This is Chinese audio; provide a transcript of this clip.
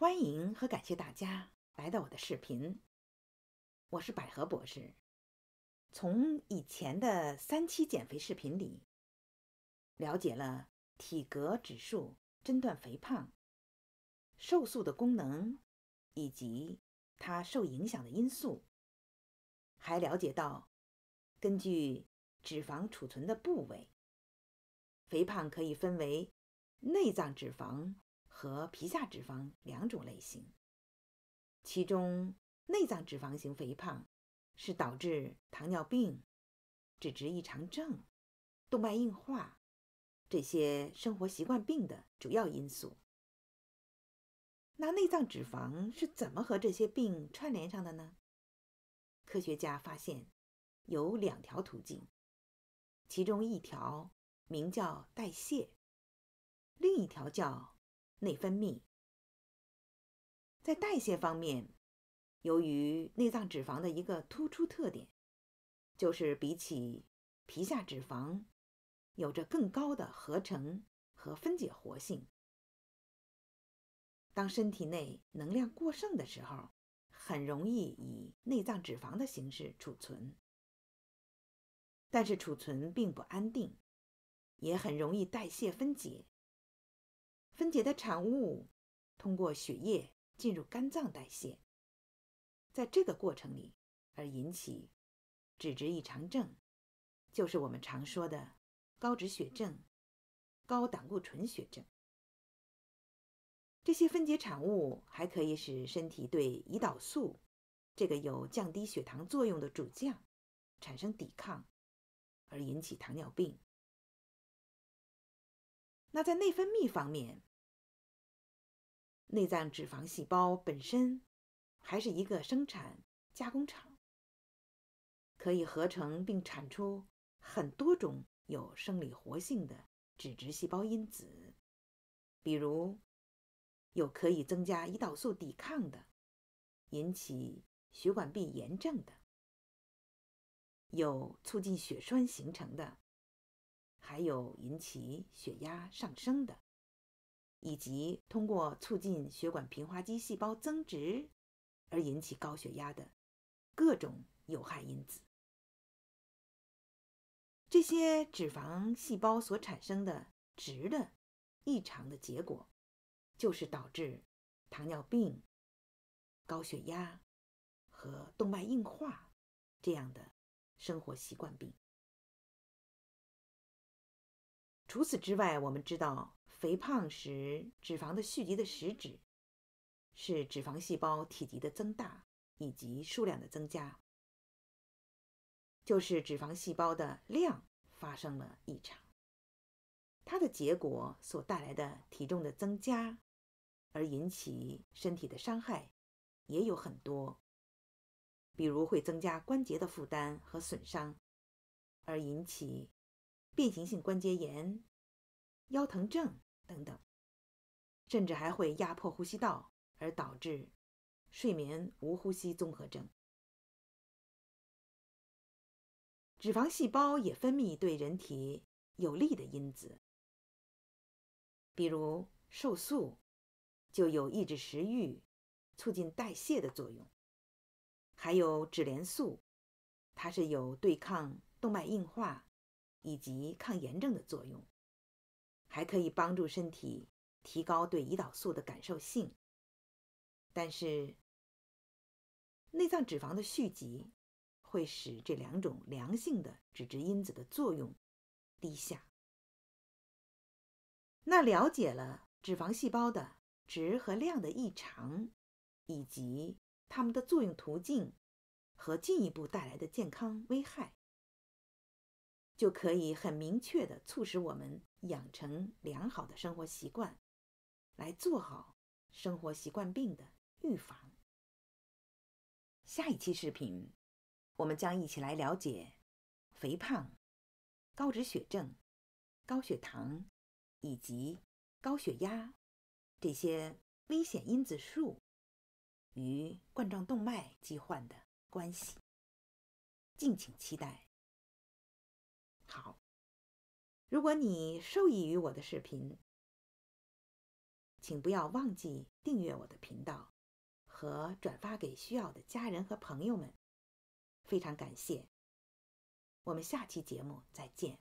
欢迎和感谢大家来到我的视频。我是百合博士。从以前的三期减肥视频里，了解了体格指数诊断肥胖、瘦素的功能以及它受影响的因素，还了解到根据脂肪储存的部位，肥胖可以分为内脏脂肪。和皮下脂肪两种类型，其中内脏脂肪型肥胖是导致糖尿病、脂质异常症、动脉硬化这些生活习惯病的主要因素。那内脏脂肪是怎么和这些病串联上的呢？科学家发现有两条途径，其中一条名叫代谢，另一条叫。内分泌在代谢方面，由于内脏脂肪的一个突出特点，就是比起皮下脂肪，有着更高的合成和分解活性。当身体内能量过剩的时候，很容易以内脏脂肪的形式储存，但是储存并不安定，也很容易代谢分解。分解的产物通过血液进入肝脏代谢，在这个过程里，而引起脂质异常症，就是我们常说的高脂血症、高胆固醇血症。这些分解产物还可以使身体对胰岛素这个有降低血糖作用的主将产生抵抗，而引起糖尿病。那在内分泌方面，内脏脂肪细胞本身还是一个生产加工厂，可以合成并产出很多种有生理活性的脂质细胞因子，比如有可以增加胰岛素抵抗的，引起血管壁炎症的，有促进血栓形成的，还有引起血压上升的。以及通过促进血管平滑肌细胞增殖而引起高血压的各种有害因子，这些脂肪细胞所产生的值的异常的结果，就是导致糖尿病、高血压和动脉硬化这样的生活习惯病。除此之外，我们知道。肥胖时，脂肪的蓄积的实质是脂肪细胞体积的增大以及数量的增加，就是脂肪细胞的量发生了异常。它的结果所带来的体重的增加，而引起身体的伤害也有很多，比如会增加关节的负担和损伤，而引起变形性关节炎、腰疼症。等等，甚至还会压迫呼吸道，而导致睡眠无呼吸综合征。脂肪细胞也分泌对人体有利的因子，比如瘦素就有抑制食欲、促进代谢的作用，还有脂连素，它是有对抗动脉硬化以及抗炎症的作用。还可以帮助身体提高对胰岛素的感受性，但是内脏脂肪的蓄积会使这两种良性的脂质因子的作用低下。那了解了脂肪细胞的值和量的异常，以及它们的作用途径和进一步带来的健康危害。就可以很明确地促使我们养成良好的生活习惯，来做好生活习惯病的预防。下一期视频，我们将一起来了解肥胖、高脂血症、高血糖以及高血压这些危险因子数与冠状动脉疾患的关系。敬请期待。如果你受益于我的视频，请不要忘记订阅我的频道和转发给需要的家人和朋友们，非常感谢。我们下期节目再见。